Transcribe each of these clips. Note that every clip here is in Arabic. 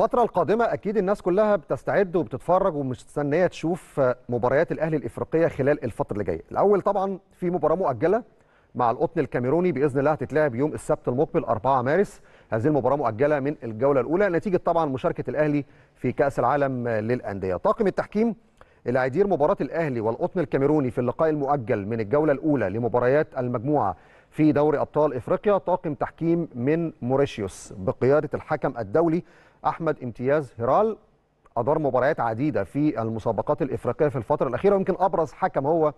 الفترة القادمة أكيد الناس كلها بتستعد وبتتفرج ومستنية تشوف مباريات الأهلي الإفريقية خلال الفترة اللي جاية. الأول طبعا في مباراة مؤجلة مع القطن الكاميروني بإذن الله هتتلعب يوم السبت المقبل 4 مارس. هذه المباراة مؤجلة من الجولة الأولى نتيجة طبعا مشاركة الأهلي في كأس العالم للأندية. طاقم التحكيم اللي هيدير مباراة الأهلي والقطن الكاميروني في اللقاء المؤجل من الجولة الأولى لمباريات المجموعة في دوري أبطال إفريقيا طاقم تحكيم من موريشيوس بقيادة الحكم الدولي أحمد امتياز هيرال أدار مباريات عديدة في المسابقات الإفريقية في الفترة الأخيرة ويمكن أبرز حكم هو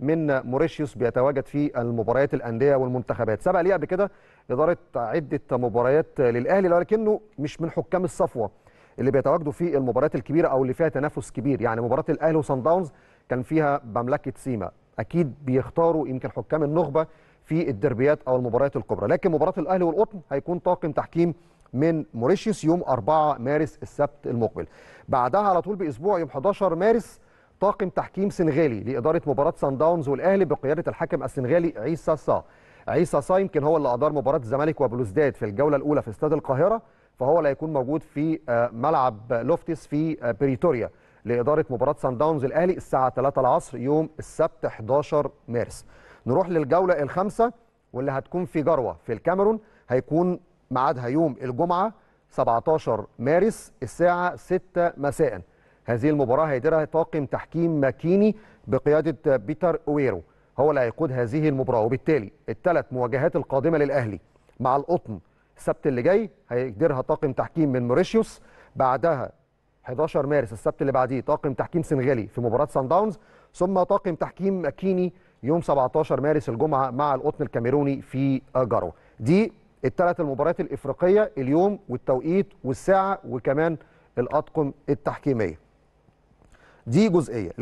من موريشيوس بيتواجد في المباريات الأندية والمنتخبات سبق ليه قبل كده إدارة عدة مباريات للأهلي ولكنه مش من حكام الصفوة اللي بيتواجدوا في المباريات الكبيرة أو اللي فيها تنافس كبير يعني مباراة الأهلي وصن داونز كان فيها مملكه سيما أكيد بيختاروا يمكن حكام النخبة في الدربيات او المباريات الكبرى لكن مباراه الاهلي والقطن هيكون طاقم تحكيم من موريشيوس يوم 4 مارس السبت المقبل بعدها على طول باسبوع يوم 11 مارس طاقم تحكيم سنغالي لاداره مباراه سان داونز والاهلي بقياده الحكم السنغالي عيسى سا عيسى سا يمكن هو اللي ادار مباراه الزمالك وبلوزداد في الجوله الاولى في استاد القاهره فهو اللي هيكون موجود في آه، ملعب لوفتس في آه، بريتوريا لاداره مباراه سان داونز الاهلي الساعه 3 العصر يوم السبت 11 مارس نروح للجوله الخامسه واللي هتكون في جروه في الكاميرون هيكون ميعادها يوم الجمعه 17 مارس الساعه 6 مساء هذه المباراه هيديرها طاقم تحكيم ماكيني بقياده بيتر اويرو هو اللي هيقود هذه المباراه وبالتالي الثلاث مواجهات القادمه للاهلي مع القطن السبت اللي جاي هيديرها طاقم تحكيم من موريشيوس بعدها 11 مارس السبت اللي بعديه طاقم تحكيم سنغالي في مباراه سان داونز ثم طاقم تحكيم ماكيني يوم 17 مارس الجمعه مع القطن الكاميروني في جرو دي الثلاث المباريات الافريقيه اليوم والتوقيت والساعه وكمان الاطقم التحكيميه دي جزئيه